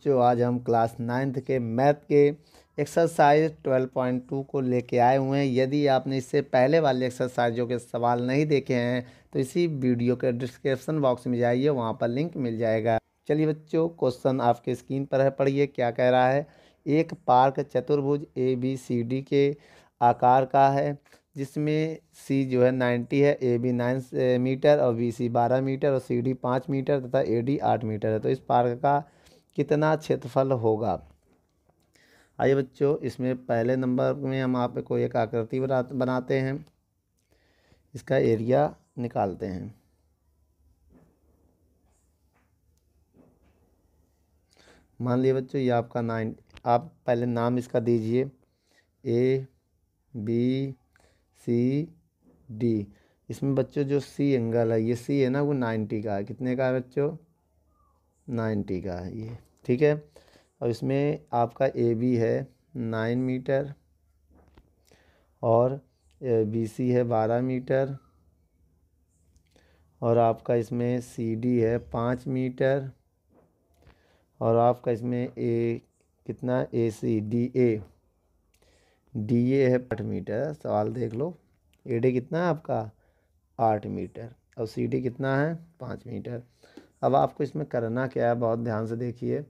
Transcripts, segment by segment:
बच्चों आज हम क्लास नाइन्थ के मैथ के एक्सरसाइज ट्वेल्व पॉइंट टू को लेके आए हुए हैं यदि आपने इससे पहले वाले एक्सरसाइजों के सवाल नहीं देखे हैं तो इसी वीडियो के डिस्क्रिप्शन बॉक्स में जाइए वहाँ पर लिंक मिल जाएगा चलिए बच्चों क्वेश्चन आपके स्क्रीन पर है पढ़िए क्या कह रहा है एक पार्क चतुर्भुज ए बी सी डी के आकार का है जिसमें सी जो है नाइन्टी है ए बी नाइन मीटर और बी सी बारह मीटर और सी डी पाँच मीटर तथा ए डी आठ मीटर है तो इस पार्क का कितना क्षेत्रफल होगा आइए बच्चों इसमें पहले नंबर में हम आपको एक आकृति बनाते हैं इसका एरिया निकालते हैं मान लिया बच्चों ये आपका नाइन आप पहले नाम इसका दीजिए ए बी सी डी इसमें बच्चों जो सी एंगल है ये सी है ना वो नाइन्टी का है कितने का है बच्चों नाइन्टी का है ये ठीक है और इसमें आपका ए बी है नाइन मीटर और बी सी है बारह मीटर और आपका इसमें सी डी है पाँच मीटर और आपका इसमें ए कितना ए C D A D A है आठ मीटर सवाल देख लो ए डी कितना है आपका आठ मीटर और सी डी कितना है पाँच मीटर अब आपको इसमें करना क्या है बहुत ध्यान से देखिए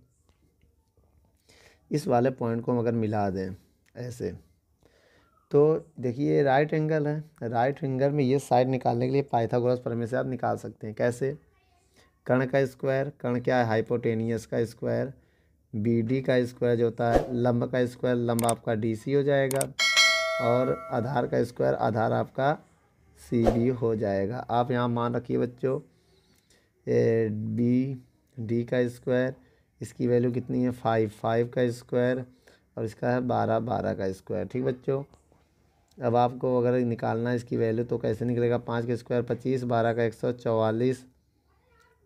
इस वाले पॉइंट को हम अगर मिला दें ऐसे तो देखिए राइट एंगल है राइट एंगल में ये साइड निकालने के लिए पाइथागोरस प्रमेय से आप निकाल सकते हैं कैसे कर्ण का स्क्वायर कर्ण क्या है हाइपोटेनियस का स्क्वायर बी डी का स्क्वायर जो होता है लंब का स्क्वायर लंब आपका डी सी हो जाएगा और आधार का स्क्वायर आधार आपका सी डी हो जाएगा आप यहाँ मान रखिए बच्चों बी डी का स्क्वायर इसकी वैल्यू कितनी है फाइव फाइव का स्क्वायर और इसका है बारह बारह का स्क्वायर ठीक बच्चों अब आपको अगर निकालना है इसकी वैल्यू तो कैसे निकलेगा पाँच का स्क्वायर पच्चीस बारह का एक सौ चवालीस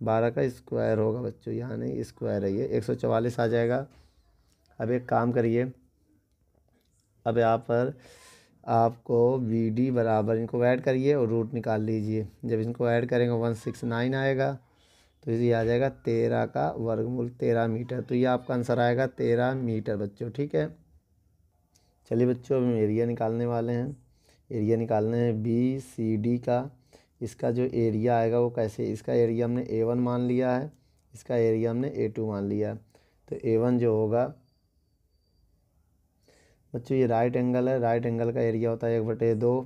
बारह का स्क्वायर होगा बच्चों यहाँ नहीं स्क्वायर है ये एक सौ चवालीस आ जाएगा अब एक काम करिए अब यहाँ पर आपको बी डी बराबर इनको ऐड करिए और रूट निकाल लीजिए जब इनको ऐड करेंगे वन सिक्स नाइन आएगा तो ये आ जाएगा तेरह का वर्गमूल तेरह मीटर तो ये आपका आंसर आएगा तेरह मीटर बच्चों ठीक है चलिए बच्चों हम एरिया निकालने वाले हैं एरिया निकालने हैं बी सी डी का इसका जो एरिया आएगा वो कैसे इसका एरिया हमने ए वन मान लिया है इसका एरिया हमने ए टू मान लिया है तो ए वन जो होगा बच्चों ये राइट एंगल है राइट एंगल का एरिया होता है एक बटे दो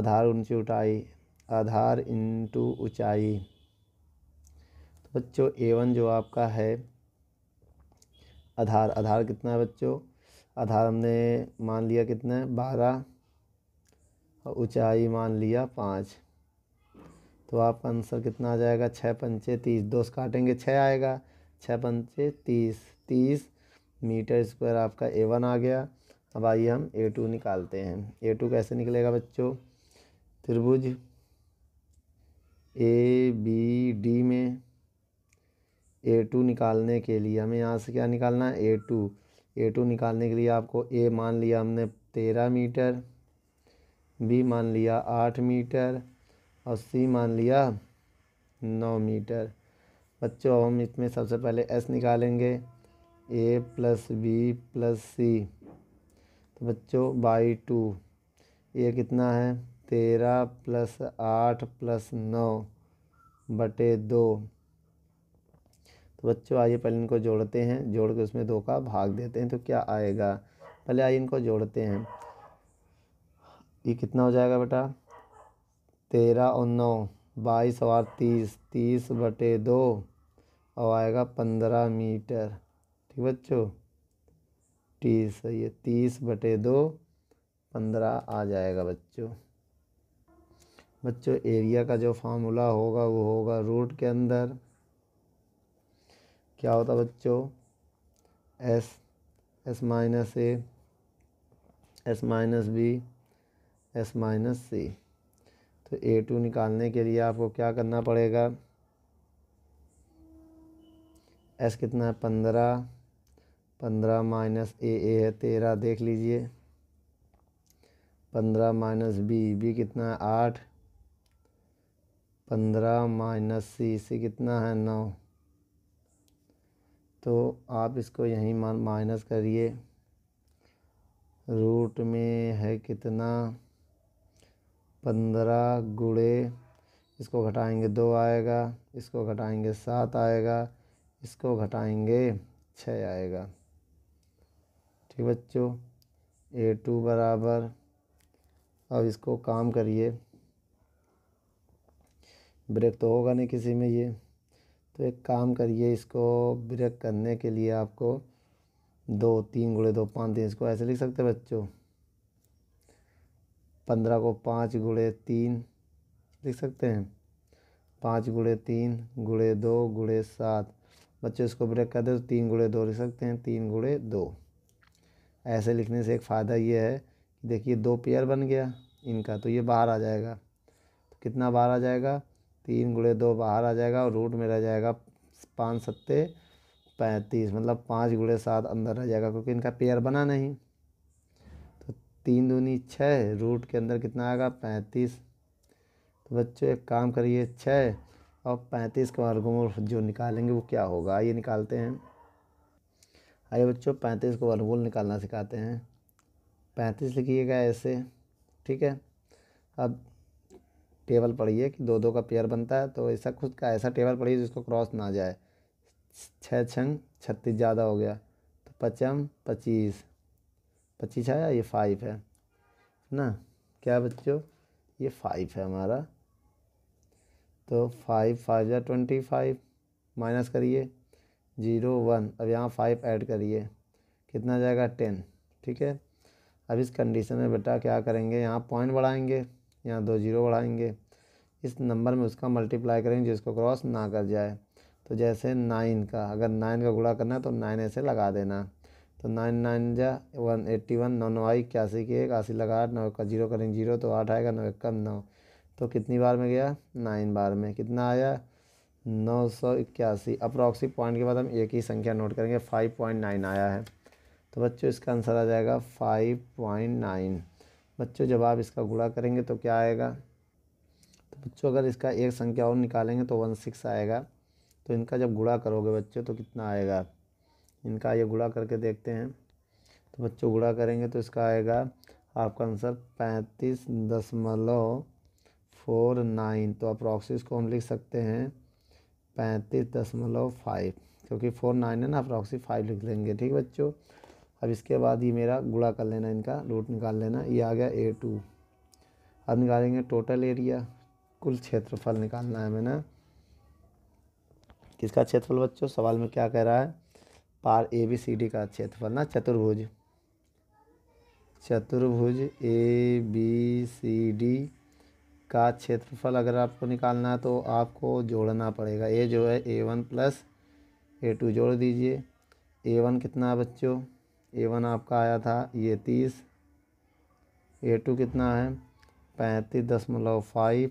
आधार ऊंची उठाई आधार इंटू ऊँचाई बच्चों ए वन जो आपका है आधार आधार कितना है बच्चों आधार हमने मान लिया कितना है बारह और ऊंचाई मान लिया पाँच तो आपका आंसर कितना आ जाएगा छः पंचे तीस दो से काटेंगे छः आएगा छः पंचे तीस तीस मीटर स्क्वायर आपका ए वन आ गया अब आइए हम ए टू निकालते हैं ए टू कैसे निकलेगा बच्चों त्रिभुज ए बी डी में ए टू निकालने के लिए हमें यहाँ से क्या निकालना है ए टू ए टू निकालने के लिए आपको ए मान लिया हमने तेरह मीटर बी मान लिया आठ मीटर और सी मान लिया नौ मीटर बच्चों हम इसमें सबसे पहले एस निकालेंगे A plus B plus C तो बच्चों बाई टू ये कितना है तेरह प्लस आठ प्लस नौ बटे दो तो बच्चों आइए पहले इनको जोड़ते हैं जोड़ के उसमें दो का भाग देते हैं तो क्या आएगा पहले आइए इनको जोड़ते हैं ये कितना हो जाएगा बेटा तेरह और नौ बाईस और तीस तीस बटे दो और आएगा पंद्रह मीटर ठीक बच्चों तीस ये तीस बटे दो पंद्रह आ जाएगा बच्चों बच्चों एरिया का जो फार्मूला होगा वो होगा रूट के अंदर क्या होता बच्चों S S minus A S minus B S minus C तो ए टू निकालने के लिए आपको क्या करना पड़ेगा एस कितना है पंद्रह पंद्रह माइनस ए ए है तेरह देख लीजिए पंद्रह माइनस बी बी कितना है आठ पंद्रह माइनस सी सी कितना है नौ तो आप इसको यहीं माइनस करिए रूट में है कितना पंद्रह गुड़े इसको घटाएंगे दो आएगा इसको घटाएंगे सात आएगा इसको घटाएंगे छः आएगा ठीक बच्चों ए टू बराबर अब इसको काम करिए ब्रेक तो होगा नहीं किसी में ये तो एक काम करिए इसको ब्रेक करने के लिए आपको दो तीन गुड़े दो पाँच तीन इसको ऐसे लिख सकते बच्चों पंद्रह को पाँच गुड़े तीन लिख सकते हैं पाँच गुड़े तीन गुड़े दो गुड़े सात बच्चों इसको ब्रेक कर दे तो तीन गुड़े दो लिख सकते हैं तीन गुड़े दो ऐसे लिखने से एक फ़ायदा ये है देखिए दो पेयर बन गया इनका तो ये बाहर आ जाएगा तो कितना बाहर आ जाएगा तीन गुड़े दो बाहर आ जाएगा और रूट में रह जाएगा पाँच सत्ते पैंतीस मतलब पाँच गुड़े सात अंदर रह जाएगा क्योंकि इनका पेयर बना नहीं तो तीन दूनी छः रूट के अंदर कितना आएगा पैंतीस तो बच्चों एक काम करिए छः और पैंतीस का वर्गमूल जो निकालेंगे वो क्या होगा ये निकालते हैं आइए बच्चों पैंतीस को वर्गमूल निकालना सिखाते हैं पैंतीस लिखिएगा ऐसे ठीक है अब टेबल पड़ी है कि दो दो का पेयर बनता है तो ऐसा खुद का ऐसा टेबल पड़ी जिसको क्रॉस ना जाए छः छंग छत्तीस ज़्यादा हो गया तो पचम पच्चीस पच्चीस आया ये फाइव है ना क्या बच्चों ये फाइव है हमारा तो फाइव फाइव या ट्वेंटी फाइव माइनस करिए जीरो वन अब यहाँ फाइव ऐड करिए कितना जाएगा टेन ठीक है अब इस कंडीशन में बेटा क्या करेंगे यहाँ पॉइंट बढ़ाएंगे यहाँ दो जीरो बढ़ाएंगे इस नंबर में उसका मल्टीप्लाई करेंगे जिसको क्रॉस ना कर जाए तो जैसे नाइन का अगर नाइन का गुड़ा करना है तो नाइन ऐसे लगा देना तो नाइन नाइन जा वन एट्टी वन नौ नौ आई इक्यासी की एक आसी लगा आठ नौ का जीरो करेंगे जीरो तो आठ आएगा नौ इक्का नौ तो कितनी बार में गया नाइन बार में कितना आया नौ सौ इक्यासी अप्रॉक्सी पॉइंट के बाद हम एक ही संख्या नोट करेंगे फाइव पॉइंट नाइन आया है तो बच्चों इसका आंसर आ जाएगा फाइव पॉइंट नाइन बच्चों जब आप इसका गुणा करेंगे तो क्या आएगा तो बच्चों अगर इसका एक संख्या और निकालेंगे तो वन सिक्स आएगा तो इनका जब गुणा करोगे बच्चों तो कितना आएगा इनका ये गुणा करके देखते हैं तो बच्चों गुणा करेंगे तो इसका आएगा आपका आंसर पैंतीस दशमलव फोर नाइन तो अप्रॉक्सी को हम लिख सकते हैं पैंतीस दशमलव फाइव क्योंकि फोर नाइन है ना अप्रॉक्सी फाइव लिख लेंगे ठीक बच्चों अब इसके बाद ये मेरा गुड़ा कर लेना इनका रूट निकाल लेना ये आ गया ए टू अब निकालेंगे टोटल एरिया कुल क्षेत्रफल निकालना है मैंने किसका क्षेत्रफल बच्चों सवाल में क्या कह रहा है पार ए बी सी डी का क्षेत्रफल ना चतुर्भुज चतुर्भुज ए बी सी डी का क्षेत्रफल अगर आपको निकालना है तो आपको जोड़ना पड़ेगा ए जो है A one plus A two जोड़ दीजिए ए वन कितना है बच्चों ए वन आपका आया था ये तीस ए टू कितना है पैंतीस दशमलव फाइव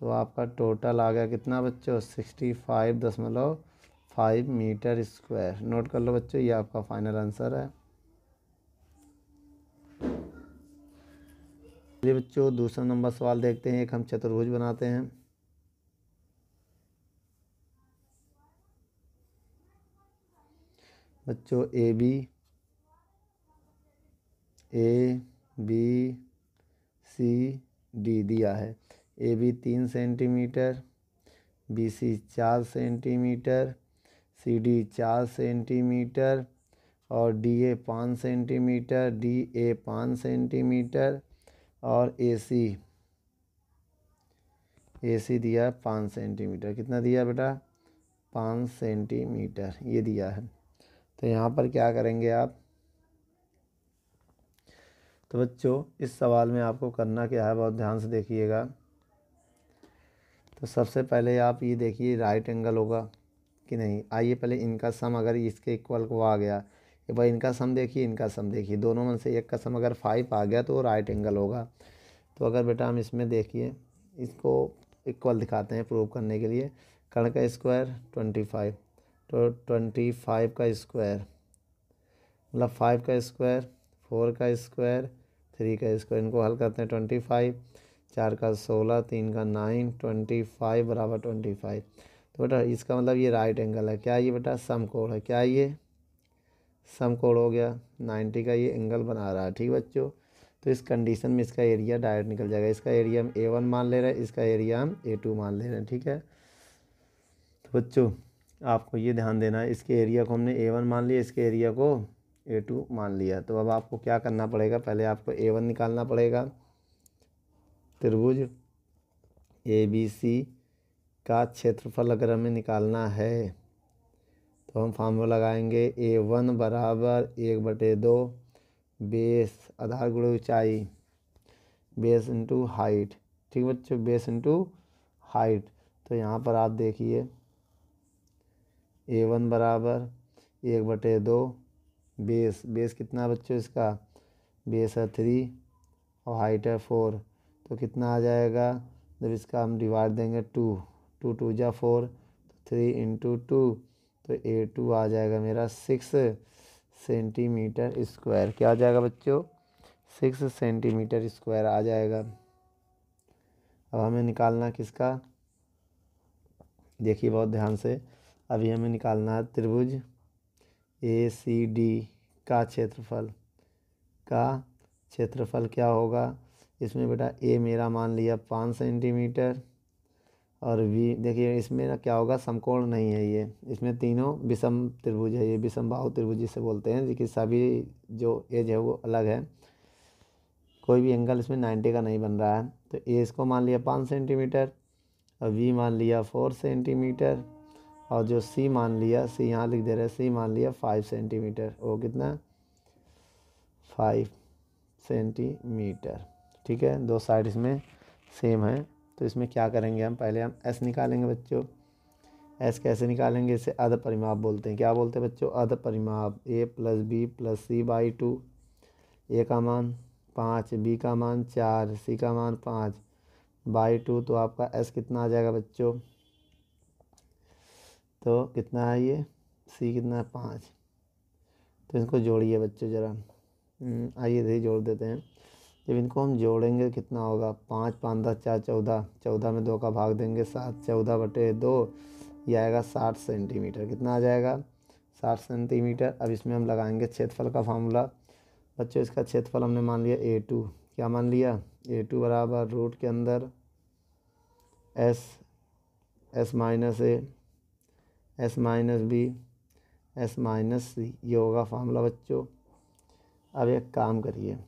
तो आपका टोटल आ गया कितना बच्चों सिक्सटी फाइव दशमलव फाइव मीटर स्क्वायर नोट कर लो बच्चों ये आपका फाइनल आंसर है बच्चों दूसरा नंबर सवाल देखते हैं एक हम चतुर्भुज बनाते हैं बच्चों A B A B C D दिया है ए बी तीन सेंटीमीटर बी सी चार सेंटीमीटर सी डी चार सेंटीमीटर और डी ए पाँच सेंटीमीटर डी ए पाँच सेंटीमीटर और ए सी ए सी दिया है पाँच सेंटीमीटर कितना दिया बेटा पाँच सेंटीमीटर ये दिया है तो यहाँ पर क्या करेंगे आप तो बच्चों इस सवाल में आपको करना क्या है बहुत ध्यान से देखिएगा तो सबसे पहले आप ये देखिए राइट एंगल होगा कि नहीं आइए पहले इनका सम अगर इसके इक्वल को आ गया कि भाई इनका सम देखिए इनका सम देखिए दोनों में से एक का सम अगर फाइव आ गया तो राइट एंगल होगा तो अगर बेटा हम इसमें देखिए इसको इक्वल दिखाते हैं प्रूव करने के लिए कण का स्क्वायर ट्वेंटी फाइव तो ट्वेंटी फाइव का स्क्वायर मतलब फाइव का स्क्वायर फोर का स्क्वायर थ्री का स्क्वायर इनको हल करते हैं ट्वेंटी फाइव चार का सोलह तीन का नाइन ट्वेंटी फाइव बराबर ट्वेंटी फाइव तो बेटा इसका मतलब ये राइट एंगल है क्या ये बेटा सम कोड़ है क्या ये सम कोड़ हो गया नाइन्टी का ये एंगल बना रहा है ठीक बच्चों तो इस कंडीशन में इसका एरिया डायरेक्ट निकल जाएगा इसका एरिया हम ए वन मान ले रहे हैं इसका एरिया हम ए टू मान ले रहे हैं ठीक है तो बच्चों आपको ये ध्यान देना है इसके एरिया को हमने ए वन मान लिया इसके एरिया को ए टू मान लिया तो अब आपको क्या करना पड़ेगा पहले आपको ए वन निकालना पड़ेगा त्रिभुज ए बी सी का क्षेत्रफल अगर हमें निकालना है तो हम फार्मूला लगाएंगे ए वन बराबर एक बटे दो बेस आधार गुड़ ऊंचाई बेस इंटू हाइट ठीक है बच्चों बेस इंटू हाइट तो यहाँ पर आप देखिए ए वन बराबर एक बटे दो बेस बेस कितना बच्चों इसका बेस है थ्री और हाइट है फोर तो कितना आ जाएगा जब इसका हम डिवाइड देंगे टू टू टू जा फोर तो थ्री इंटू टू तो ए टू आ जाएगा मेरा सिक्स सेंटीमीटर स्क्वायर क्या आ जाएगा बच्चों सिक्स सेंटीमीटर स्क्वायर आ जाएगा अब हमें निकालना किसका देखिए बहुत ध्यान से अभी हमें निकालना है त्रिभुज ए सी डी का क्षेत्रफल का क्षेत्रफल क्या होगा इसमें बेटा ए मेरा मान लिया पाँच सेंटीमीटर और बी देखिए इसमें ना क्या होगा समकोण नहीं है ये इसमें तीनों विषम त्रिभुज है ये विषम बाहु त्रिभुज जिसे बोलते हैं जिसकी सभी जो एज है वो अलग है कोई भी एंगल इसमें नाइन्टी का नहीं बन रहा है तो ए इसको मान लिया पाँच सेंटीमीटर और वी मान लिया फोर सेंटीमीटर और जो सी मान लिया सी यहाँ लिख दे रहे सी मान लिया फाइव सेंटीमीटर वो कितना फाइव सेंटीमीटर ठीक है दो साइड इसमें सेम है तो इसमें क्या करेंगे हम पहले हम एस निकालेंगे बच्चों एस कैसे निकालेंगे इसे अध परिमाप बोलते हैं क्या बोलते हैं बच्चों अध परिमाप A plus B plus C by two A का मान पाँच बी का मान चार सी का मान पाँच बाई टू तो आपका एस कितना आ जाएगा बच्चों तो कितना है ये सी कितना है पाँच तो इनको जोड़िए बच्चों ज़रा हम्म, आइए धीरे जोड़ देते हैं जब इनको हम जोड़ेंगे कितना होगा पाँच पाँच दस चार चौदह चौदह में दो का भाग देंगे सात चौदह बटे दो ये आएगा साठ सेंटीमीटर कितना आ जाएगा साठ सेंटीमीटर अब इसमें हम लगाएंगे क्षेत्रफल का फार्मूला बच्चों इसका क्षेत्रफल हमने मान लिया ए टू क्या मान लिया ए टू बराबर रूट के अंदर S S minus A S minus B S minus C ये होगा फार्मूला बच्चों अब एक काम करिए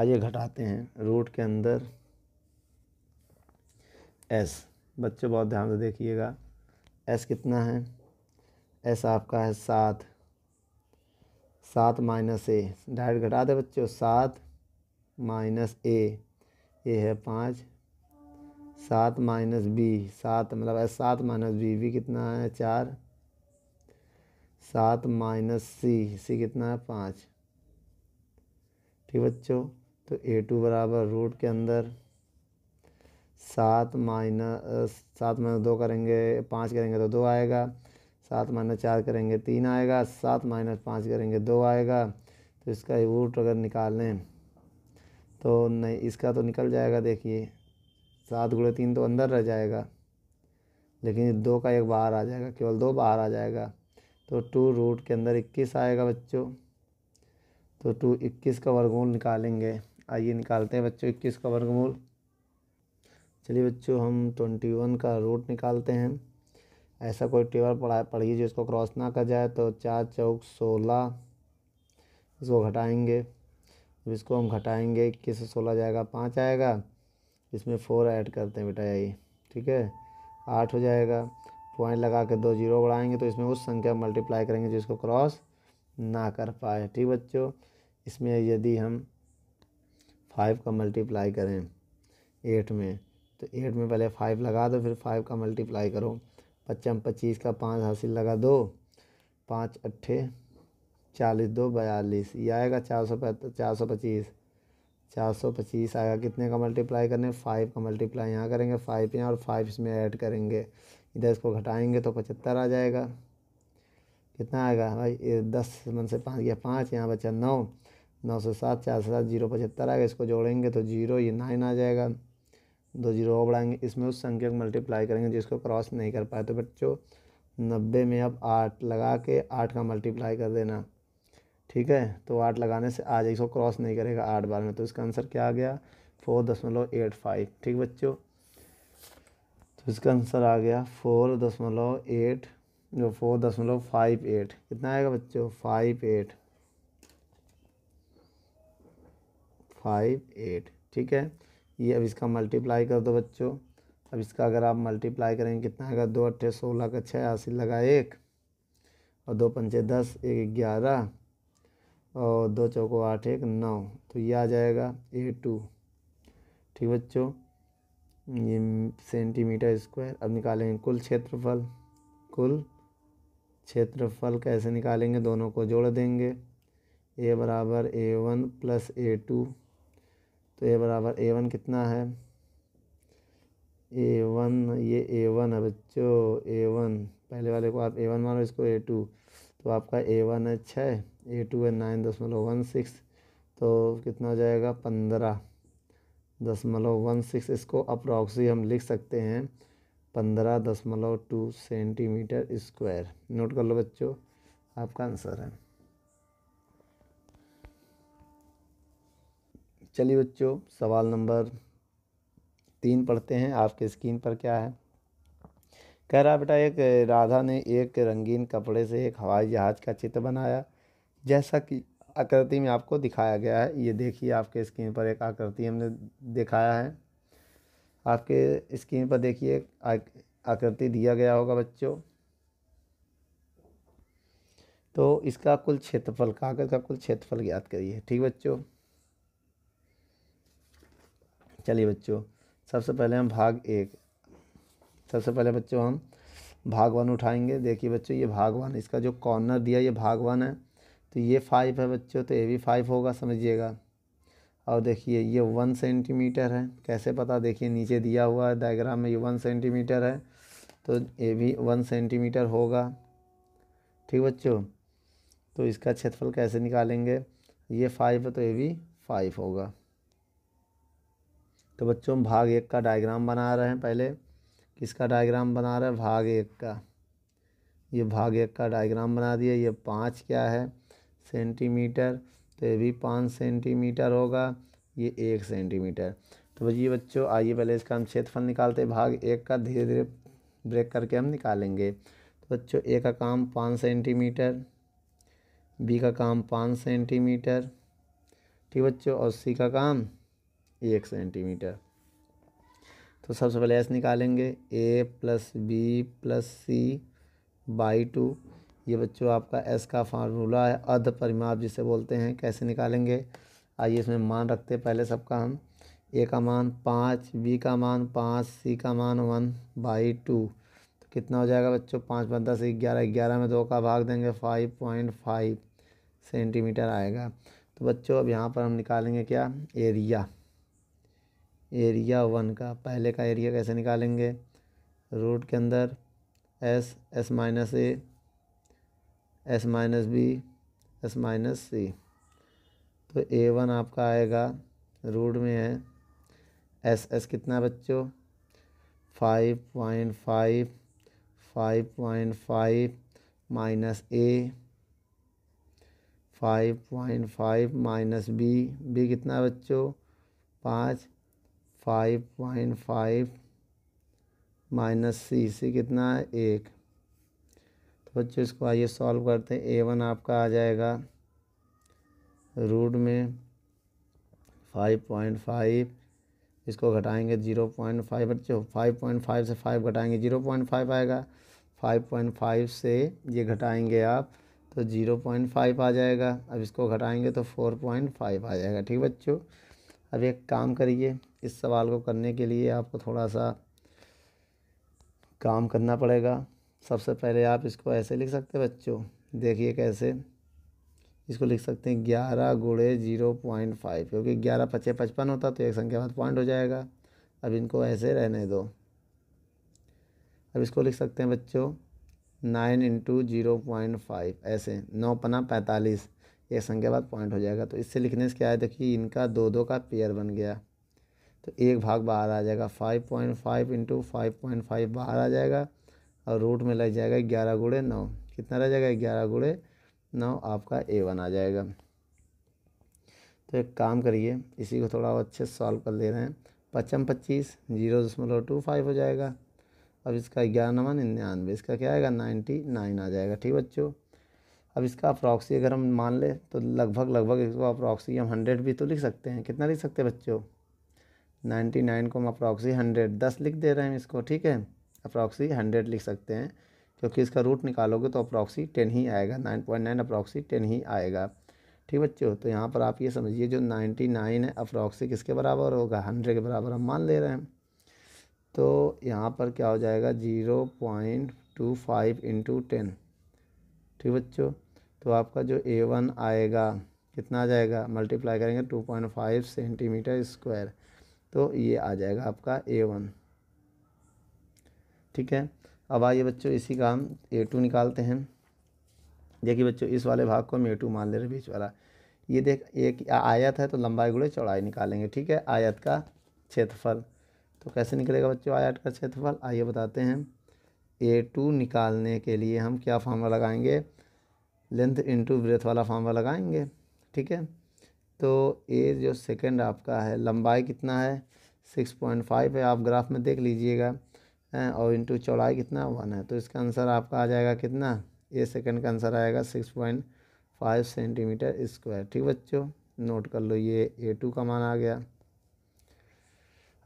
आइए घटाते हैं रूट के अंदर एस बच्चों बहुत ध्यान से देखिएगा एस कितना है एस आपका है सात सात माइनस ए डायरेक्ट घटा दे बच्चों सात माइनस ए ये है पाँच सात माइनस बी सात मतलब सात माइनस बी बी कितना है चार सात माइनस सी सी कितना है पाँच ठीक बच्चों तो ए टू बराबर रूट के अंदर सात माइनस सात माइनस दो करेंगे पाँच करेंगे तो दो आएगा सात माइनस चार करेंगे तीन आएगा सात माइनस पाँच करेंगे दो आएगा तो इसका रूट अगर निकालें तो नहीं इसका तो निकल जाएगा देखिए सात गुड़े तीन तो अंदर रह जाएगा लेकिन दो का एक बाहर आ जाएगा केवल दो बाहर आ जाएगा तो टू रूट के अंदर इक्कीस आएगा बच्चों तो टू इक्कीस का वर्गमूल निकालेंगे आइए निकालते हैं बच्चों इक्कीस का वर्गमूल चलिए बच्चों हम ट्वेंटी वन का रूट निकालते हैं ऐसा कोई टेबल पढ़ा पढ़िए जो इसको क्रॉस ना कर जाए तो चार चौक सोलह इसको घटाएंगे अब इसको हम घटाएंगे इक्कीस से सोलह जाएगा पाँच आएगा इसमें फ़ोर ऐड करते हैं बेटा यही ठीक है आठ हो जाएगा पॉइंट लगा के दो जीरो बढ़ाएंगे तो इसमें उस संख्या मल्टीप्लाई करेंगे जिसको क्रॉस ना कर पाए ठीक बच्चों इसमें यदि हम फाइव का मल्टीप्लाई करें एट में तो एट में पहले फाइव लगा दो फिर फाइव का मल्टीप्लाई करो पच्चम पच्चीस का पाँच हासिल लगा दो पाँच अट्ठे चालीस दो बयालीस ये आएगा चार सौ चार सौ पच्चीस चार सौ पच्चीस आएगा कितने का मल्टीप्लाई करने फाइव का मल्टीप्लाई यहाँ करेंगे फाइव यहाँ और फाइव इसमें ऐड करेंगे इधर इसको घटाएंगे तो पचहत्तर आ जाएगा कितना आएगा भाई ये दस मन से पाँच गया पाँच यहाँ बचा नौ नौ सौ सात चार सौ सात जीरो पचहत्तर आएगा इसको जोड़ेंगे तो जीरो ये नाइन आ जाएगा दो जीरो और बढ़ाएंगे इसमें उस संख्या को मल्टीप्लाई करेंगे जिसको क्रॉस नहीं कर पाए तो बच्चों नब्बे में अब आठ लगा के आठ का मल्टीप्लाई कर देना ठीक है तो आठ लगाने से आज इसको क्रॉस नहीं करेगा आठ बार में तो इसका आंसर क्या आ गया फोर दशमलव एट फाइव ठीक बच्चों तो इसका आंसर आ गया फोर दशमलव एट जो फोर दशमलव फाइव एट कितना आएगा बच्चों फाइव एट फाइव एट ठीक है ये अब इसका मल्टीप्लाई कर दो बच्चों अब इसका अगर आप मल्टीप्लाई करेंगे कितना आएगा दो अट्ठे सोलह का छः अस्सी लगा एक और दो पंचे दस एक ग्यारह और दो चौको आठ एक नौ तो ये आ जाएगा ए टू ठीक बच्चों ये सेंटीमीटर स्क्वायर अब निकालेंगे कुल क्षेत्रफल कुल क्षेत्रफल कैसे निकालेंगे दोनों को जोड़ देंगे ए बराबर A one plus A two तो ए बराबर ए वन कितना है ए वन ये ए वन है बच्चों ए वन पहले वाले को आप ए वन मानो इसको ए टू तो आपका ए वन है छः ए टू है नाइन दशमलव वन सिक्स तो कितना हो जाएगा पंद्रह दशमलव वन सिक्स इसको अप्रॉक्सी हम लिख सकते हैं पंद्रह दशमलव टू सेंटीमीटर स्क्वायर नोट कर लो बच्चों आपका आंसर है चलिए बच्चों सवाल नंबर तीन पढ़ते हैं आपके स्क्रीन पर क्या है कह रहा बेटा एक राधा ने एक रंगीन कपड़े से एक हवाई जहाज़ का चित्र बनाया जैसा कि आकृति में आपको दिखाया गया है ये देखिए आपके स्क्रीन पर एक आकृति हमने दिखाया है आपके स्क्रीन पर देखिए आकृति दिया गया होगा बच्चों तो इसका कुल क्षेत्रफल कागज का कुल क्षेत्रफल ज्ञात करिए ठीक बच्चों चलिए बच्चों सबसे पहले हम भाग एक सबसे पहले बच्चों हम भागवान उठाएंगे देखिए बच्चों ये भागवान इसका जो कॉर्नर दिया ये भागवान है तो ये फाइव है बच्चों तो ये भी फाइव होगा समझिएगा और देखिए ये वन सेंटीमीटर है कैसे पता देखिए नीचे दिया हुआ है डायग्राम में ये वन सेंटीमीटर है तो ये भी वन सेंटीमीटर होगा ठीक बच्चों तो इसका क्षेत्रफल कैसे निकालेंगे ये फाइव है तो ये भी फाइव होगा तो बच्चों हम भाग एक का डायग्राम बना रहे हैं पहले किसका डायग्राम बना रहा है भाग एक का ये भाग एक का डायग्राम बना दिया ये पाँच क्या है सेंटीमीटर तो ये भी पाँच सेंटीमीटर होगा ये एक सेंटीमीटर तो भैया बच्चों आइए पहले इसका हम क्षेत्रफल निकालते हैं भाग एक का धीरे धीरे ब्रेक करके हम निकालेंगे तो बच्चों ए का काम पाँच सेंटीमीटर बी का काम पाँच सेंटीमीटर ठीक बच्चों और सी का काम एक सेंटीमीटर तो सबसे पहले एस निकालेंगे A plus B plus C by two ये बच्चों आपका एस का फार्मूला है अध परिमाप जिसे बोलते हैं कैसे निकालेंगे आइए इसमें मान रखते पहले सबका हम ए का मान पाँच बी का मान पाँच सी का मान वन बाई टू तो कितना हो जाएगा बच्चों पाँच पाँच दस ग्यारह ग्यारह में दो का भाग देंगे फाइव पॉइंट फाइव सेंटीमीटर आएगा तो बच्चों अब यहाँ पर हम निकालेंगे क्या एरिया एरिया वन का पहले का एरिया कैसे निकालेंगे रूट के अंदर S S minus A S minus B S minus C तो ए वन आपका आएगा रूट में है एस एस कितना बच्चों five point five five point five minus A five point five minus B B कितना बच्चों पाँच five point five minus C C कितना है एक तो बच्चों इसको आइए सॉल्व करते हैं ए वन आपका आ जाएगा रूट में फाइव पॉइंट फाइव इसको घटाएंगे जीरो पॉइंट फाइव बच्चों फाइव पॉइंट फाइव से फाइव घटाएंगे जीरो पॉइंट फाइव आएगा फाइव पॉइंट फाइव से ये घटाएंगे आप तो ज़ीरो पॉइंट फाइव आ जाएगा अब इसको घटाएंगे तो फोर पॉइंट फाइव आ जाएगा ठीक बच्चों अब एक काम करिए इस सवाल को करने के लिए आपको थोड़ा सा काम करना पड़ेगा सबसे पहले आप इसको ऐसे लिख सकते हैं बच्चों देखिए कैसे इसको लिख सकते हैं ग्यारह गुड़े जीरो पॉइंट फाइव क्योंकि ग्यारह पचे पचपन होता तो एक संख्या बाद पॉइंट हो जाएगा अब इनको ऐसे रहने दो अब इसको लिख सकते हैं बच्चों nine into zero point five ऐसे नौ पना पैंतालीस एक संख्या बाद पॉइंट हो जाएगा तो इससे लिखने से क्या है देखिए इनका दो दो का पेयर बन गया तो एक भाग बाहर आ जाएगा five point five into five point five बाहर आ जाएगा और रूट में लग जाएगा ग्यारह गुड़े नौ कितना रह जाएगा ग्यारह गुड़े नौ आपका ए वन आ जाएगा तो एक काम करिए इसी को थोड़ा अच्छे से सॉल्व कर ले रहे हैं पचम पच्चीस जीरो दशमलव टू फाइव हो जाएगा अब इसका ग्यारहवा निन्यानवे इसका क्या आएगा नाइन्टी नाइन आ जाएगा ठीक बच्चों अब इसका अप्रॉक्सी अगर हम मान लें तो लगभग लगभग इसको अप्रॉक्सी हम हंड्रेड भी तो लिख सकते हैं कितना लिख सकते हैं बच्चों नाइन्टी नाइन को हम अप्रॉक्सी हंड्रेड दस लिख दे रहे हैं इसको ठीक है अप्रॉक्सी हंड्रेड लिख सकते हैं क्योंकि इसका रूट निकालोगे तो अप्रॉक्सी टेन ही आएगा nine point nine approx ten ही आएगा ठीक बच्चों तो यहाँ पर आप ये समझिए जो नाइन्टी नाइन है अप्रॉक्सी किसके बराबर होगा हंड्रेड के बराबर हम मान ले रहे हैं तो यहाँ पर क्या हो जाएगा zero point two five into ten ठीक बच्चों तो आपका जो ए वन आएगा कितना आ जाएगा मल्टीप्लाई करेंगे two point five centimetre square तो ये आ जाएगा आपका ए वन ठीक है अब आइए बच्चों इसी का हम ए टू निकालते हैं देखिए बच्चों इस वाले भाग को हम ए टू मान ले रहे बीच वाला ये देख एक आयत है तो लंबाई गुड़े चौड़ाई निकालेंगे ठीक है आयत का क्षेत्रफल तो कैसे निकलेगा बच्चों आयत का क्षेत्रफल आइए बताते हैं ए टू निकालने के लिए हम क्या फार्मूला लगाएंगे लेंथ इंटू ब्रेथ वाला फार्मूला लगाएंगे ठीक है तो ए जो सेकंड आपका है लंबाई कितना है सिक्स पॉइंट फाइव है आप ग्राफ में देख लीजिएगा और इंटू चौड़ाई कितना वन है तो इसका आंसर आपका आ जाएगा कितना ए सेकंड का आंसर आएगा six point five centimetre square ठीक बच्चों नोट कर लो ये ए टू का मान आ गया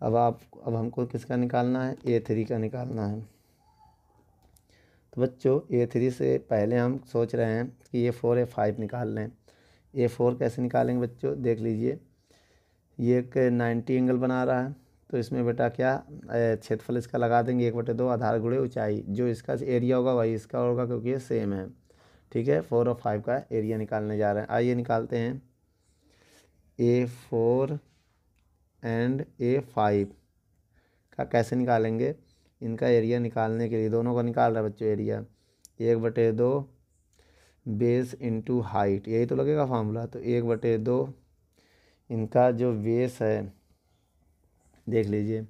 अब आप अब हमको किसका निकालना है ए थ्री का निकालना है तो बच्चों ए थ्री से पहले हम सोच रहे हैं कि ये फोर ए फाइव निकाल लें ए फोर कैसे निकालेंगे बच्चों देख लीजिए ये एक नाइन्टी एंगल बना रहा है तो इसमें बेटा क्या क्षेत्रफल इसका लगा देंगे एक बटे दो आधार गुड़े ऊंचाई जो इसका एरिया होगा वही इसका होगा क्योंकि ये सेम है ठीक है फोर और फाइव का एरिया निकालने जा रहे हैं आइए निकालते हैं A four and A five का कैसे निकालेंगे इनका एरिया निकालने के लिए दोनों का निकाल रहा है बच्चों एरिया एक बटे दो बेस इनटू हाइट यही तो लगेगा फार्मूला तो एक बटे दो इनका जो बेस है देख लीजिए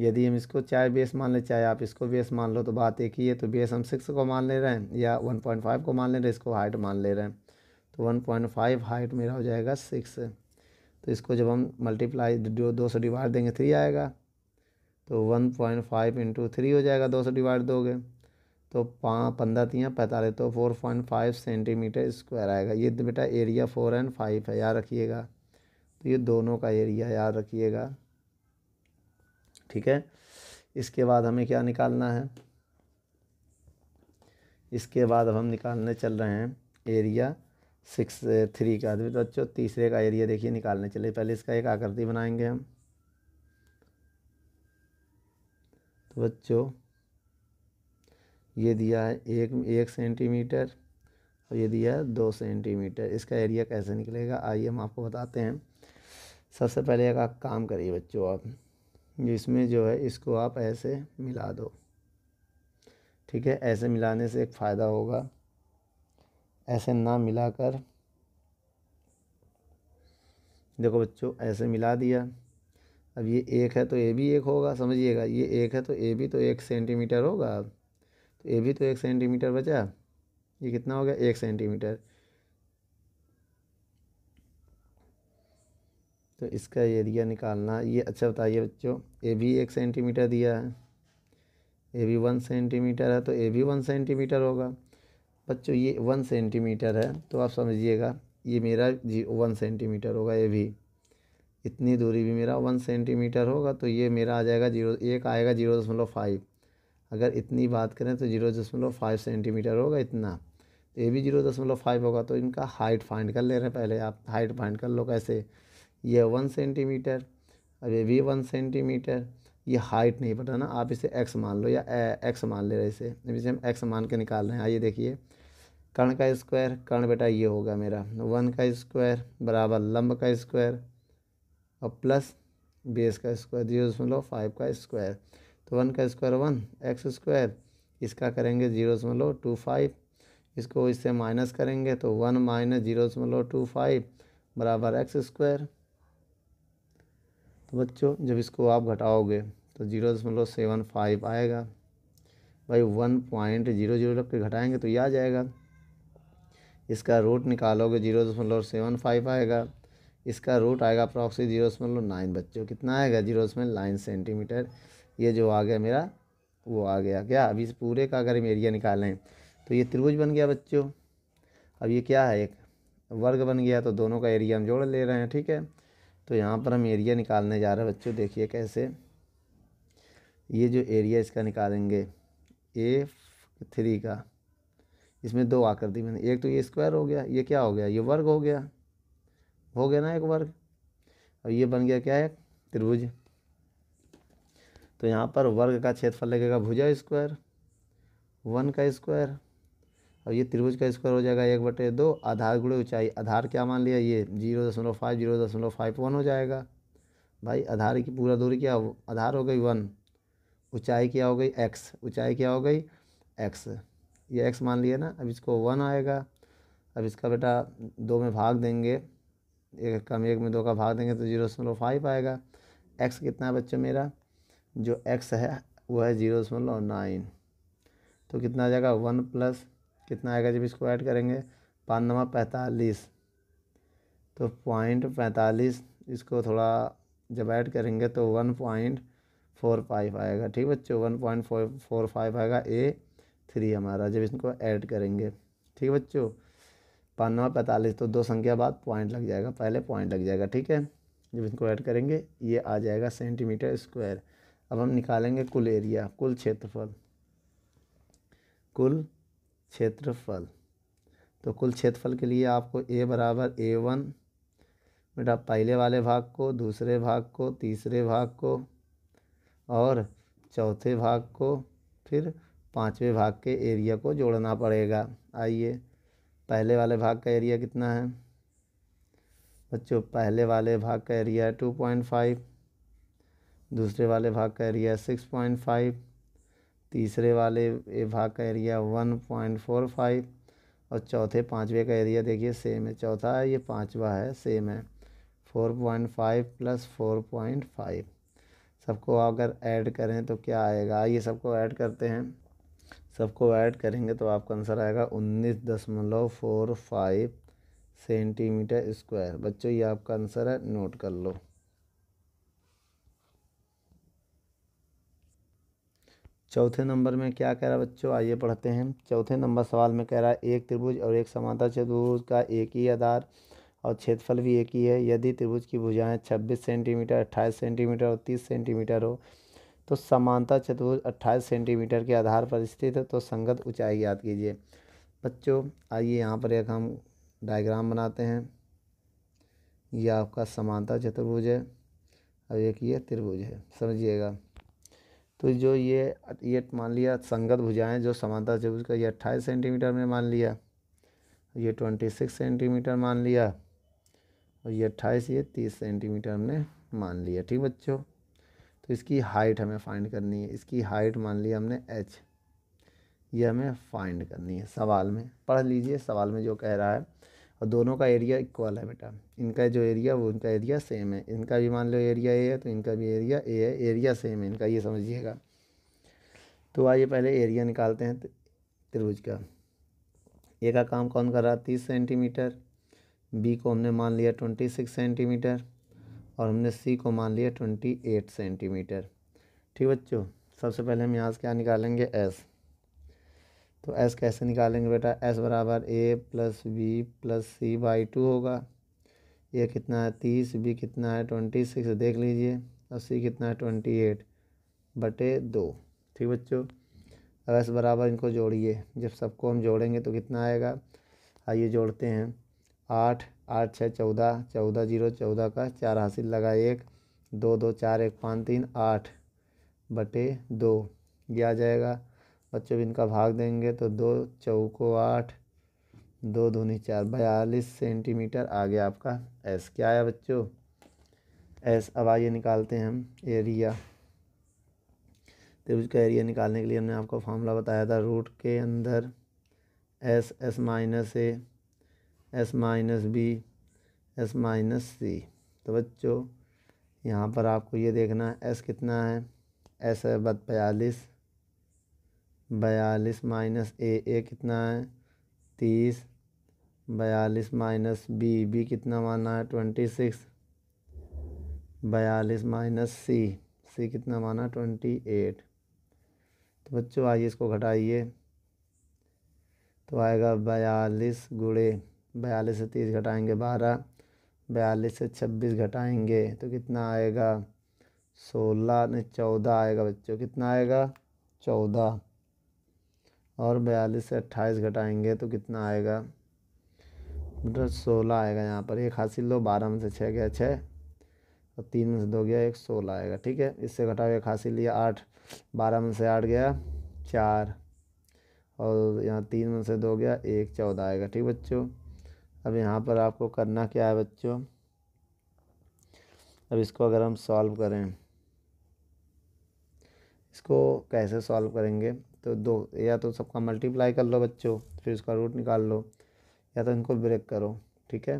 यदि हम इसको चाहे बेस मान लें चाहे आप इसको बेस मान लो तो बात एक ही है तो बेस हम सिक्स को मान ले रहे हैं या वन पॉइंट फाइव को मान ले रहे हैं इसको हाइट मान ले रहे हैं तो वन पॉइंट फाइव हाइट मेरा हो जाएगा सिक्स तो इसको जब हम मल्टीप्लाई जो दो सौ डिवाइड देंगे थ्री आएगा तो one point five into three हो जाएगा दो सौ डिवाइड दोगे तो पाँ पंद्रह तियाँ पैंतालीस तो four point five centimetre square आएगा ये बेटा एरिया फोर एंड फाइव है याद रखिएगा तो ये दोनों का एरिया याद रखिएगा ठीक है इसके बाद हमें क्या निकालना है इसके बाद अब हम निकालने चल रहे हैं एरिया सिक्स थ्री का तो बच्चों तीसरे का एरिया देखिए निकालने चले पहले इसका एक आकृति बनाएंगे हम तो बच्चों ये दिया है एक एक सेंटीमीटर और ये दिया है दो सेंटीमीटर इसका एरिया कैसे निकलेगा आइए हम आपको बताते हैं सबसे पहले एक आप काम करिए बच्चों आप इसमें जो है इसको आप ऐसे मिला दो ठीक है ऐसे मिलाने से एक फ़ायदा होगा ऐसे ना मिलाकर देखो बच्चों ऐसे मिला दिया अब ये एक है तो ये भी एक होगा समझिएगा ये एक है तो ये भी तो एक सेंटीमीटर होगा अब तो ये भी तो एक सेंटीमीटर बचा ये कितना हो गया एक सेंटीमीटर तो इसका एरिया निकालना ये अच्छा बताइए बच्चों ए भी एक सेंटीमीटर दिया है ए भी वन सेंटीमीटर है तो ए भी वन सेंटीमीटर होगा बच्चों ये वन सेंटीमीटर है तो आप समझिएगा ये मेरा जी वन सेंटीमीटर होगा ए भी इतनी दूरी भी मेरा वन सेंटीमीटर होगा तो ये मेरा आ जाएगा जीरो एक आएगा जीरो दशमलव फाइव अगर इतनी बात करें तो जीरो दशमलव फाइव सेंटीमीटर होगा इतना तो ये भी जीरो दशमलव फाइव होगा तो इनका हाइट फाइंड कर ले रहे हैं पहले आप हाइट फाइंड कर लो कैसे ये वन सेंटीमीटर अब ये भी वन सेंटीमीटर ये हाइट नहीं पता ना आप इसे एक्स मान लो या एक्स मान ले रहे इसे अभी इसे हम एक्स मान के निकाल रहे हैं आइए देखिए कर्ण का स्क्वायर कर्ण बेटा ये होगा मेरा वन का स्क्वायर बराबर लंब का स्क्वायर और प्लस बेस का स्क्वायर जीरो दशमलव फाइव का स्क्वायर तो वन का स्क्वायर वन एक्स स्क्वायर इसका करेंगे जीरो दशमलव टू फाइव इसको इससे माइनस करेंगे तो वन माइनस जीरो दशमलव टू फाइव बराबर एक्स स्क्वायर तो बच्चों जब इसको आप घटाओगे तो जीरो दशमलव सेवन फाइव आएगा भाई वन पॉइंट जीरो जीरो रख के घटाएँगे तो ये आ जाएगा इसका रूट निकालोगे जीरो दशमलव सेवन फाइव आएगा इसका रूट आएगा अप्रॉक्सी जीरो दशमलव नाइन बच्चों कितना आएगा जीरो दशमलव नाइन सेंटीमीटर ये जो आ गया मेरा वो आ गया क्या अभी इस पूरे का अगर हम एरिया निकालें तो ये त्रिभुज बन गया बच्चों अब ये क्या है एक वर्ग बन गया तो दोनों का एरिया हम जोड़ ले रहे हैं ठीक है तो यहाँ पर हम एरिया निकालने जा रहे हैं बच्चों देखिए कैसे ये जो एरिया इसका निकालेंगे ए थ्री का इसमें दो आकृति मैंने एक तो ये स्क्वायर हो गया ये क्या हो गया ये वर्ग हो गया हो गया ना एक वर्ग और ये बन गया क्या है त्रिभुज तो यहाँ पर वर्ग का क्षेत्रफल लगेगा भुजा स्क्वायर वन का स्क्वायर और ये त्रिभुज का स्क्वायर हो जाएगा एक बटे दो आधार गुड़े ऊंचाई आधार क्या मान लिया ये जीरो दशमलव फाइव जीरो दशमलव फाइव वन हो जाएगा भाई आधार की पूरा दूरी क्या हो आधार हो गई वन ऊंचाई क्या हो गई एक्स ऊंचाई क्या हो गई एक्स ये एक्स मान लिया ना अब इसको वन आएगा अब इसका बेटा दो में भाग देंगे एक कम एक में दो का भाग देंगे तो जीरो दशमलव फाइव आएगा एक्स कितना है बच्चों मेरा जो एक्स है वो है ज़ीरो दशमलव नाइन तो कितना आ जाएगा वन प्लस कितना आएगा जब इसको ऐड करेंगे पाँच नवा पैंतालीस तो पॉइंट पैंतालीस इसको थोड़ा जब ऐड करेंगे तो वन पॉइंट फोर फाइव आएगा ठीक बच्चों one point four four five आएगा ए थ्री हमारा जब इसको ऐड करेंगे ठीक है बच्चों पाँच नवा पैंतालीस तो दो संख्या बाद पॉइंट लग जाएगा पहले पॉइंट लग जाएगा ठीक है जब इसको ऐड करेंगे ये आ जाएगा सेंटीमीटर स्क्वायर अब हम निकालेंगे कुल एरिया कुल क्षेत्रफल कुल क्षेत्रफल तो कुल क्षेत्रफल के लिए आपको ए बराबर ए वन बेटा पहले वाले भाग को दूसरे भाग को तीसरे भाग को और चौथे भाग को फिर पांचवे भाग के एरिया को जोड़ना पड़ेगा आइए पहले वाले भाग का एरिया कितना है बच्चों पहले वाले भाग का एरिया है टू पॉइंट फाइव दूसरे वाले भाग का एरिया सिक्स पॉइंट फाइव तीसरे वाले भाग का area one point four five और चौथे पाँचवें का एरिया देखिए सेम है चौथा है ये पाँचवा है सेम है four point five plus four point five सबको अगर ऐड करें तो क्या आएगा ये सबको ऐड करते हैं सबको ऐड करेंगे तो आपका आंसर आएगा उन्नीस दशमलव फोर फाइव सेंटीमीटर स्क्वायर बच्चों ये आपका आंसर है नोट कर लो चौथे नंबर में क्या कह रहा है बच्चों आइए पढ़ते हैं चौथे नंबर सवाल में कह रहा है एक त्रिभुज और एक समांतर चतुर्भुज का एक ही आधार और क्षेत्रफल भी एक ही है यदि त्रिभुज की भुजाएं 26 सेंटीमीटर 28 सेंटीमीटर और 30 सेंटीमीटर हो तो समानता चतुर्भुज 28 सेंटीमीटर के आधार पर स्थित है तो संगत ऊंचाई याद कीजिए बच्चों आइए यहाँ पर एक हम डायग्राम बनाते हैं यह आपका समानता चतुर्भुज है और एक ये त्रिभुज है समझिएगा तो जो ये ये मान लिया संगत भुजाएं जो समांतर चतुर्भुज का ये अट्ठाईस सेंटीमीटर में मान लिया ये ट्वेंटी सिक्स सेंटीमीटर मान लिया और ये अट्ठाईस ये तीस सेंटीमीटर हमने मान लिया ठीक बच्चों तो इसकी हाइट हमें फाइंड करनी है इसकी हाइट मान लिया हमने एच ये हमें फाइंड करनी है सवाल में पढ़ लीजिए सवाल में जो कह रहा है और दोनों का एरिया इक्वल है बेटा इनका जो एरिया वो उनका एरिया सेम है इनका भी मान लो एरिया ए है तो इनका भी एरिया ए है एरिया सेम है इनका ये समझिएगा तो आइए पहले एरिया निकालते हैं त्रिभुज का ए का काम कौन कर रहा है तीस सेंटीमीटर बी को हमने मान लिया ट्वेंटी सिक्स सेंटीमीटर और हमने सी को मान लिया ट्वेंटी एट सेंटीमीटर ठीक बच्चों सबसे पहले हम यहाँ से क्या निकालेंगे एस तो एस कैसे निकालेंगे बेटा एस बराबर A plus B plus C by two होगा ए कितना है तीस बी कितना है ट्वेंटी सिक्स देख लीजिए और सी कितना है ट्वेंटी एट बटे दो ठीक बच्चों अब एस बराबर इनको जोड़िए जब सबको हम जोड़ेंगे तो कितना आएगा आइए जोड़ते हैं आठ आठ छः चौदह चौदह जीरो चौदह का चार हासिल लगा एक दो दो चार एक पाँच तीन आठ बटे दो यह आ जाएगा बच्चों भी इनका भाग देंगे तो दो चौको आठ दो दूनी चार बयालीस सेंटीमीटर आ गया आपका एस क्या आया बच्चों एस अब आइए निकालते हैं हम एरिया त्रिभुज का एरिया निकालने के लिए हमने आपको फार्मूला बताया था रूट के अंदर S S minus A S minus B S minus C तो बच्चों यहाँ पर आपको ये देखना है एस कितना है एस है बत बयालीस बयालीस माइनस ए ए कितना है तीस बयालीस माइनस बी बी कितना माना है ट्वेंटी सिक्स बयालीस माइनस सी सी कितना माना ट्वेंटी एट तो बच्चों आइए इसको घटाइए तो आएगा बयालीस गुड़े बयालीस से तीस घटाएंगे बारह बयालीस से छब्बीस घटाएंगे तो कितना आएगा सोलह नहीं चौदह आएगा बच्चों कितना आएगा चौदह और बयालीस से अट्ठाईस घटाएंगे तो कितना आएगा मतलब सोलह आएगा यहाँ पर एक हासिल लो बारह में से छः गया छः और तीन में से दो गया एक सोलह आएगा ठीक है इससे घटाओ एक हासिल लिया आठ बारह में से आठ गया चार और यहाँ तीन में से दो गया एक चौदह आएगा ठीक बच्चों अब यहाँ पर आपको करना क्या है बच्चों अब इसको अगर हम सॉल्व करें इसको कैसे सॉल्व करेंगे तो दो या तो सबका मल्टीप्लाई कर लो बच्चों फिर उसका रूट निकाल लो या तो इनको ब्रेक करो ठीक है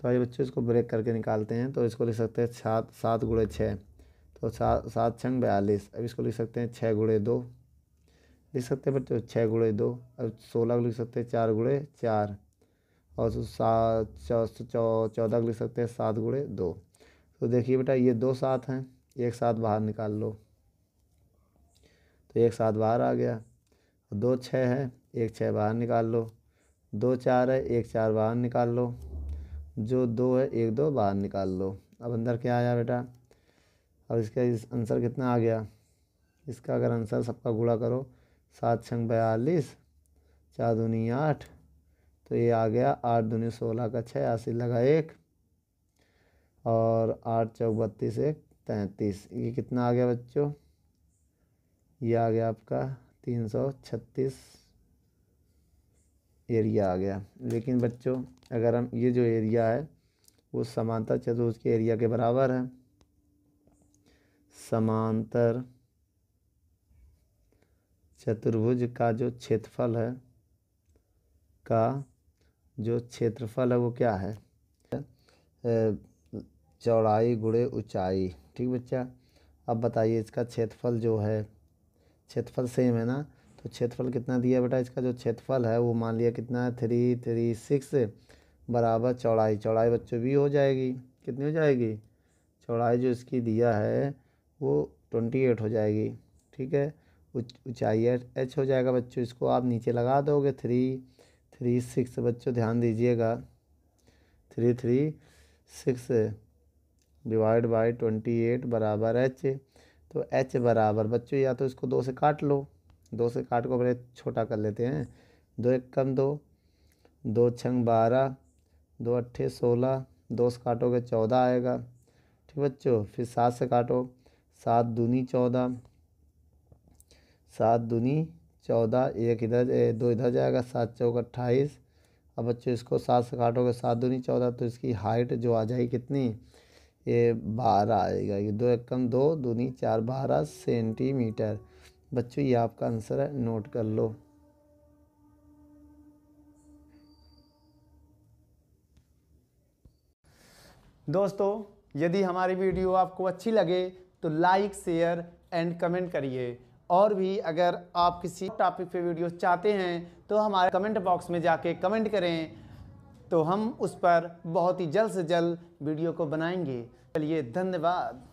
तो आइए बच्चों इसको ब्रेक करके निकालते हैं तो इसको लिख सकते हैं सात सात गुड़े छः तो सात सात छंग बयालीस अब इसको लिख सकते हैं छः गुड़े दो लिख सकते हैं बच्चों छः गुड़े दो अब सोलह को लिख सकते हैं चार गुड़े चार और सात चौदह को लिख सकते हैं सात गुड़े दो तो देखिए बेटा ये दो सात हैं एक साथ बाहर निकाल लो तो एक साथ बाहर आ गया दो छः है एक छः बाहर निकाल लो दो चार है एक चार बाहर निकाल लो जो दो है एक दो बाहर निकाल लो अब अंदर क्या आया बेटा अब इसका इस आंसर कितना आ गया इसका अगर आंसर सबका गुड़ा करो सात छंग बयालीस चार दूनी आठ तो ये आ गया आठ दूनी सोलह का छः अस्सी लगा एक और आठ चौक बत्तीस एक तैंतीस ये कितना आ गया बच्चों ये आ गया आपका तीन सौ छत्तीस एरिया आ गया लेकिन बच्चों अगर हम ये जो एरिया है वो समांतर चतुर्भुज के एरिया के बराबर है समांतर चतुर्भुज का जो क्षेत्रफल है का जो क्षेत्रफल है वो क्या है चौड़ाई गुड़े ऊंचाई ठीक बच्चा अब बताइए इसका क्षेत्रफल जो है क्षेत्रफल सेम है ना तो क्षेत्रफल कितना दिया बेटा इसका जो क्षेत्रफल है वो मान लिया कितना है थ्री थ्री सिक्स बराबर चौड़ाई चौड़ाई बच्चों भी हो जाएगी कितनी हो जाएगी चौड़ाई जो इसकी दिया है वो ट्वेंटी एट हो जाएगी ठीक है ऊंचाई एच हो जाएगा बच्चों इसको आप नीचे लगा दोगे थ्री थ्री सिक्स बच्चों ध्यान दीजिएगा three three six divide by twenty eight बराबर एच तो एच बराबर बच्चों या तो इसको दो से काट लो दो से काट को अपने छोटा कर लेते हैं दो एक कम दो दो छंग बारह दो अट्ठे सोलह दो से काटोगे चौदह आएगा ठीक बच्चों फिर सात से काटो सात दूनी चौदह सात दूनी चौदह एक इधर दो इधर जाएगा सात चौक अट्ठाईस अब बच्चों इसको सात से काटोगे सात दूनी चौदह तो इसकी हाइट जो आ जाएगी कितनी ये बारह आएगा ये दो एकम दो दूनी चार बारह सेंटीमीटर बच्चों ये आपका आंसर है नोट कर लो दोस्तों यदि हमारी वीडियो आपको अच्छी लगे तो लाइक शेयर एंड कमेंट करिए और भी अगर आप किसी टॉपिक पे वीडियो चाहते हैं तो हमारे कमेंट बॉक्स में जाके कमेंट करें तो हम उस पर बहुत ही जल्द से जल्द वीडियो को बनाएंगे चलिए धन्यवाद